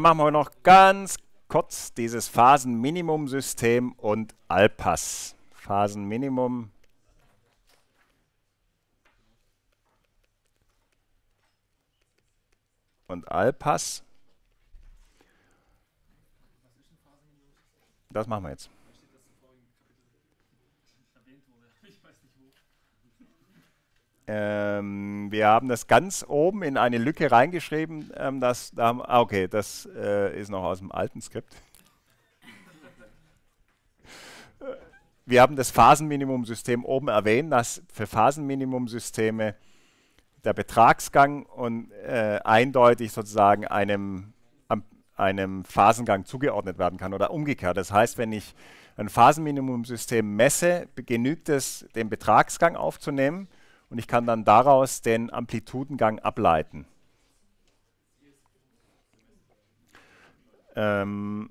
machen wir noch ganz kurz dieses Phasenminimum-System und Alpass. Phasenminimum. Und Alpass. Das machen wir jetzt. Ähm, wir haben das ganz oben in eine Lücke reingeschrieben. Ähm, das, da ah, okay, das äh, ist noch aus dem alten Skript. wir haben das Phasenminimumsystem oben erwähnt, dass für Phasenminimumsysteme der Betragsgang und äh, eindeutig sozusagen einem, einem Phasengang zugeordnet werden kann oder umgekehrt. Das heißt, wenn ich ein Phasenminimumsystem messe, genügt es, den Betragsgang aufzunehmen und ich kann dann daraus den Amplitudengang ableiten. Ähm,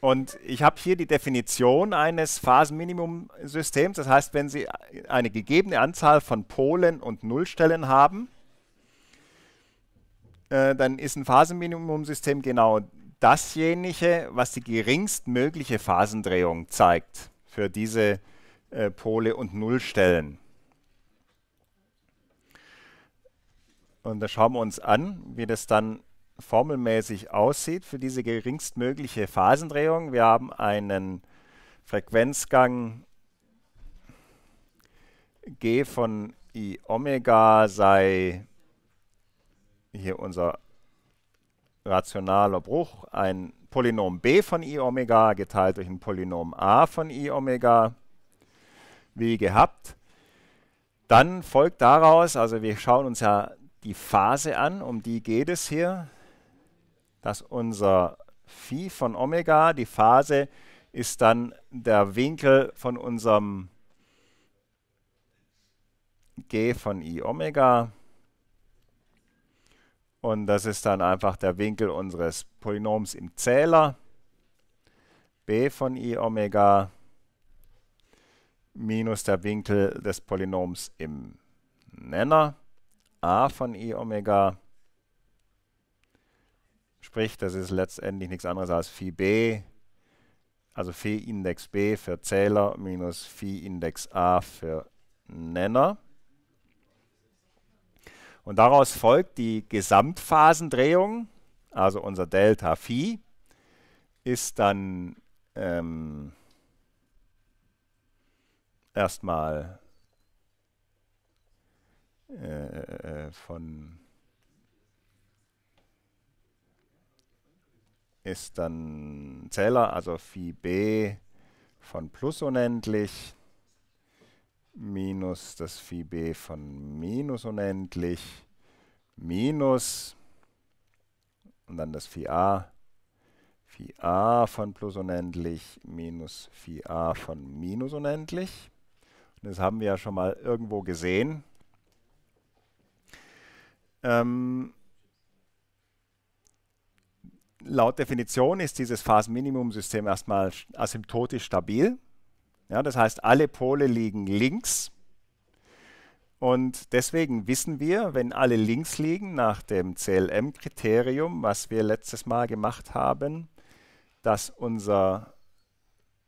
und ich habe hier die Definition eines Phasenminimumsystems. Das heißt, wenn Sie eine gegebene Anzahl von Polen und Nullstellen haben, äh, dann ist ein Phasenminimumsystem genau dasjenige, was die geringstmögliche Phasendrehung zeigt für diese äh, Pole und Nullstellen. Und da schauen wir uns an, wie das dann formelmäßig aussieht für diese geringstmögliche Phasendrehung. Wir haben einen Frequenzgang G von I Omega sei hier unser rationaler Bruch, ein Polynom b von i Omega geteilt durch ein Polynom a von i Omega, wie gehabt. Dann folgt daraus, also wir schauen uns ja die Phase an, um die geht es hier, dass unser Phi von Omega, die Phase ist dann der Winkel von unserem G von I Omega. Und das ist dann einfach der Winkel unseres Polynoms im Zähler. B von I Omega minus der Winkel des Polynoms im Nenner a von i e Omega. Sprich, das ist letztendlich nichts anderes als Phi b, also Phi Index b für Zähler minus Phi Index a für Nenner. Und daraus folgt die Gesamtphasendrehung, also unser Delta Phi, ist dann ähm, erstmal äh, äh, von ist dann Zähler, also Phi b von plus unendlich minus das Phi b von minus unendlich minus und dann das Phi a, Phi a von plus unendlich minus Phi a von minus unendlich. Und das haben wir ja schon mal irgendwo gesehen. Ähm, laut Definition ist dieses Phasenminimumsystem erstmal asymptotisch stabil. Ja, das heißt, alle Pole liegen links. Und deswegen wissen wir, wenn alle links liegen, nach dem CLM-Kriterium, was wir letztes Mal gemacht haben, dass unser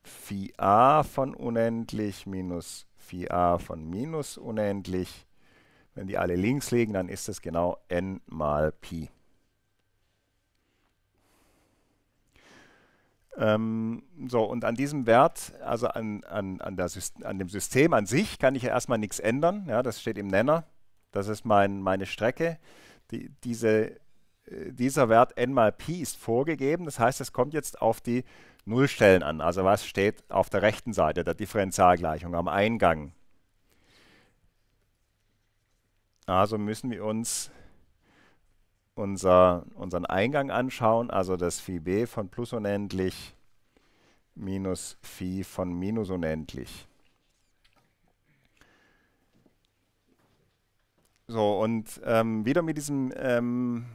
phi a von unendlich minus phi a von minus unendlich wenn die alle links liegen, dann ist das genau n mal Pi. Ähm, so, und an diesem Wert, also an, an, an, an, dem System an sich, kann ich ja erstmal nichts ändern. Ja, das steht im Nenner. Das ist mein, meine Strecke. Die, diese, äh, dieser Wert n mal Pi ist vorgegeben. Das heißt, es kommt jetzt auf die Nullstellen an. Also was steht auf der rechten Seite der Differentialgleichung am Eingang. Also müssen wir uns unser, unseren Eingang anschauen, also das Phi b von plus unendlich minus Phi von minus unendlich. So, und ähm, wieder mit diesem ähm,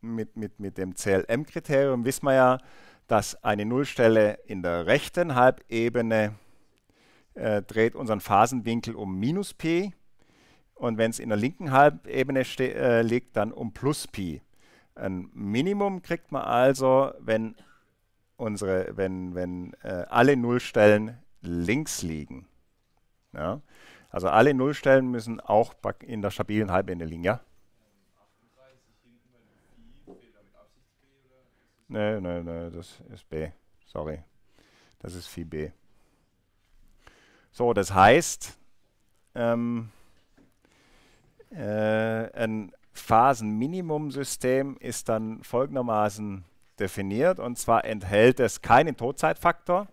mit, mit, mit dem CLM-Kriterium wissen wir ja, dass eine Nullstelle in der rechten Halbebene äh, dreht unseren Phasenwinkel um minus p und wenn es in der linken Halbebene äh, liegt, dann um plus Pi. Ein Minimum kriegt man also, wenn, unsere, wenn, wenn äh, alle Nullstellen links liegen. Ja? Also alle Nullstellen müssen auch in der stabilen Halbebene liegen, ja? Nein, nein, nein, das ist B. Sorry. Das ist Phi B. So, das heißt, ähm, äh, ein Phasenminimumsystem ist dann folgendermaßen definiert. Und zwar enthält es keinen Todzeitfaktor,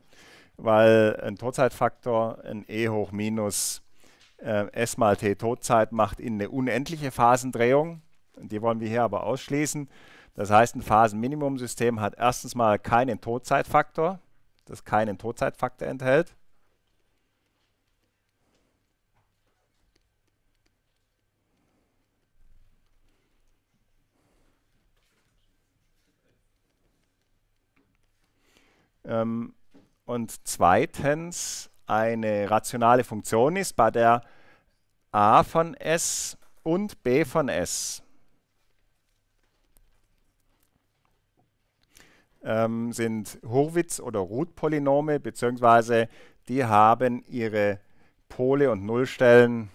weil ein Todzeitfaktor ein e hoch minus äh, s mal t Todzeit macht in eine unendliche Phasendrehung. Die wollen wir hier aber ausschließen. Das heißt, ein Phasenminimumsystem hat erstens mal keinen Todzeitfaktor, das keinen Todzeitfaktor enthält. Ähm, und zweitens eine rationale Funktion ist, bei der a von s und b von s ähm, sind Hurwitz- oder Root-Polynome, beziehungsweise die haben ihre Pole und Nullstellen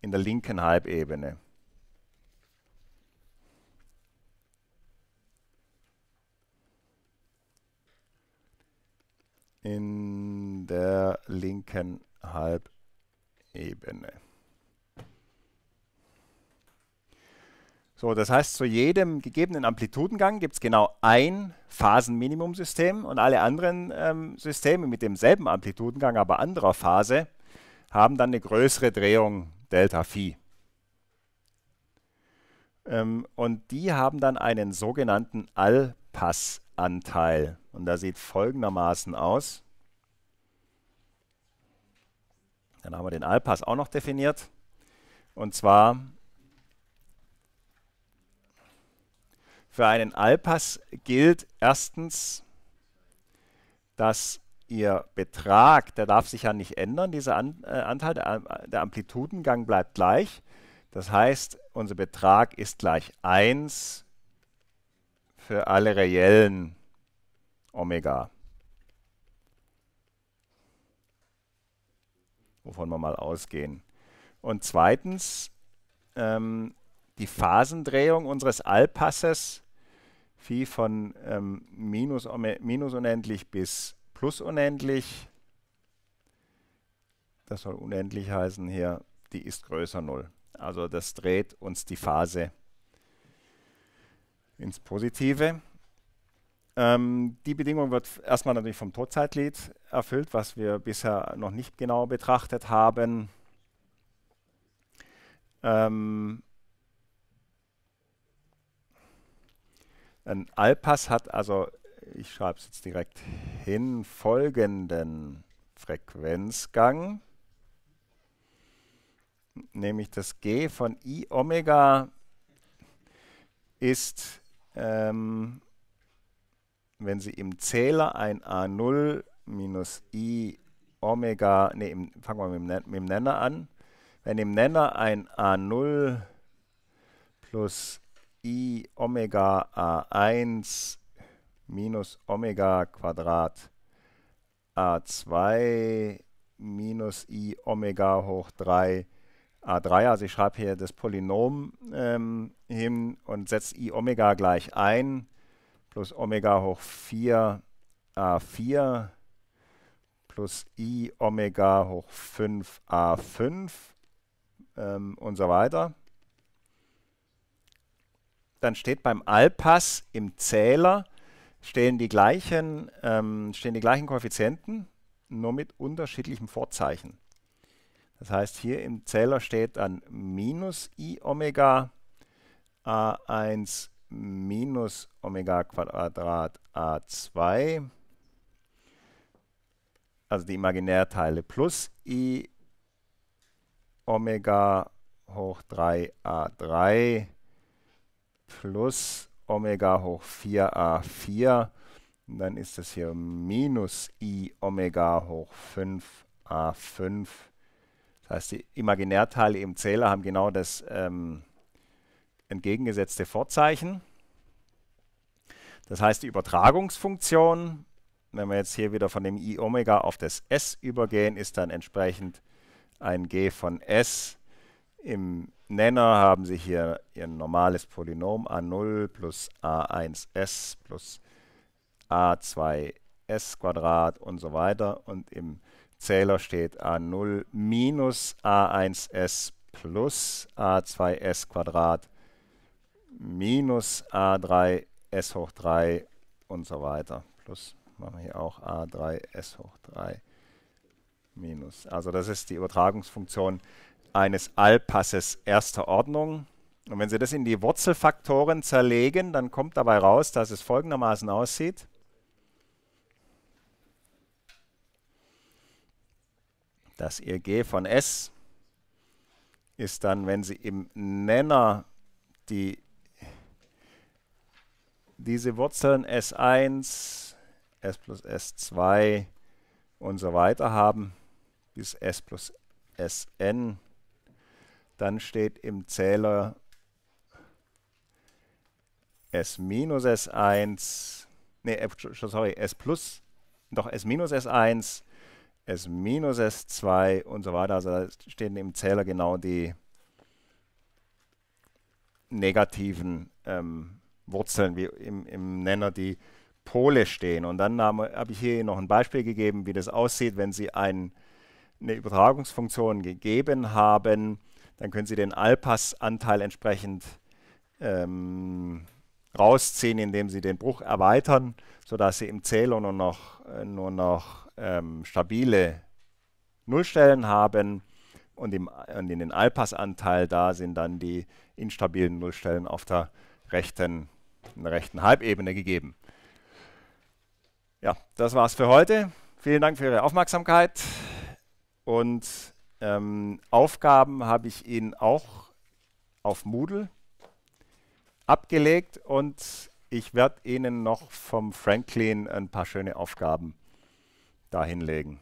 in der linken Halbebene. in der linken Halbebene. So, das heißt, zu jedem gegebenen Amplitudengang gibt es genau ein Phasenminimumsystem und alle anderen ähm, Systeme mit demselben Amplitudengang, aber anderer Phase, haben dann eine größere Drehung Delta Phi. Ähm, und die haben dann einen sogenannten Allpass Anteil. Und da sieht folgendermaßen aus. Dann haben wir den Alpass auch noch definiert. Und zwar für einen Alpass gilt erstens, dass Ihr Betrag, der darf sich ja nicht ändern, dieser An äh, Anteil, der, äh, der Amplitudengang bleibt gleich. Das heißt, unser Betrag ist gleich 1 für alle reellen Omega. Wovon wir mal ausgehen. Und zweitens, ähm, die Phasendrehung unseres Allpasses, Phi von ähm, minus, minus unendlich bis plus unendlich, das soll unendlich heißen hier, die ist größer 0. Also das dreht uns die Phase ins Positive. Ähm, die Bedingung wird erstmal natürlich vom Todzeitlied erfüllt, was wir bisher noch nicht genau betrachtet haben. Ähm, ein Alpas hat also, ich schreibe es jetzt direkt hin, folgenden Frequenzgang, nämlich das G von I Omega ist ähm, wenn Sie im Zähler ein A0 minus I Omega, nee, im, fangen wir mit dem, mit dem Nenner an, wenn im Nenner ein A0 plus I Omega A1 minus Omega Quadrat A2 minus I Omega hoch 3 A3, also ich schreibe hier das Polynom ähm, hin und setze i Omega gleich ein plus Omega hoch 4 A4 plus i Omega hoch 5 A5 ähm, und so weiter. Dann steht beim Alpass im Zähler stehen die gleichen, ähm, stehen die gleichen Koeffizienten, nur mit unterschiedlichem Vorzeichen. Das heißt, hier im Zähler steht dann minus i Omega A1 minus Omega Quadrat A2, also die Imaginärteile, plus i Omega hoch 3 A3 plus Omega hoch 4 A4. Und dann ist das hier minus i Omega hoch 5 A5 das heißt, die Imaginärteile im Zähler haben genau das ähm, entgegengesetzte Vorzeichen. Das heißt, die Übertragungsfunktion, wenn wir jetzt hier wieder von dem i Omega auf das s übergehen, ist dann entsprechend ein g von s. Im Nenner haben Sie hier Ihr normales Polynom a0 plus a1s plus a2s Quadrat und so weiter. Und im Zähler steht A0 minus A1s plus A2s Quadrat minus A3s hoch 3 und so weiter. Plus machen wir hier auch A3s hoch 3 minus. Also das ist die Übertragungsfunktion eines Allpasses erster Ordnung. Und wenn Sie das in die Wurzelfaktoren zerlegen, dann kommt dabei raus, dass es folgendermaßen aussieht. Das ihr G von S ist dann, wenn Sie im Nenner die, diese Wurzeln S1, S plus S2 und so weiter haben, bis S plus Sn, dann steht im Zähler S minus S1, nee, äh, sorry, S plus, doch S minus S1 S minus S2 und so weiter. Also da stehen im Zähler genau die negativen ähm, Wurzeln, wie im, im Nenner die Pole stehen. Und dann habe hab ich hier noch ein Beispiel gegeben, wie das aussieht, wenn Sie ein, eine Übertragungsfunktion gegeben haben, dann können Sie den Allpassanteil entsprechend ähm, rausziehen, indem Sie den Bruch erweitern, sodass Sie im Zähler nur noch, äh, nur noch ähm, stabile Nullstellen haben und, im, und in den Allpassanteil da sind dann die instabilen Nullstellen auf der rechten, der rechten Halbebene gegeben. Ja, das war's für heute. Vielen Dank für Ihre Aufmerksamkeit und ähm, Aufgaben habe ich Ihnen auch auf Moodle abgelegt und ich werde Ihnen noch vom Franklin ein paar schöne Aufgaben dahinlegen.